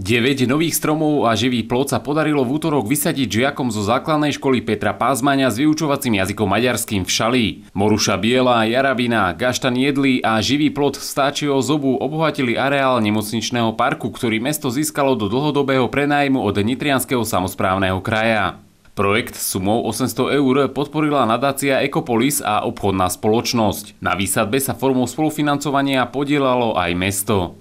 9 nových stromov a živý plod sa podarilo v útorok vysadiť žiakom zo základnej školy Petra Pázmania s vyučovacím jazykom maďarským v Šalí. Moruša biela, jarabina, gaštan jedlí a živý plod stáčieho zobu obohatili areál nemocničného parku, ktorý mesto získalo do dlhodobého prenájmu od Nitrianského samozprávneho kraja. Projekt sumou 800 eur podporila nadácia Ekopolis a obchodná spoločnosť. Na výsadbe sa formou spolufinancovania podielalo aj mesto.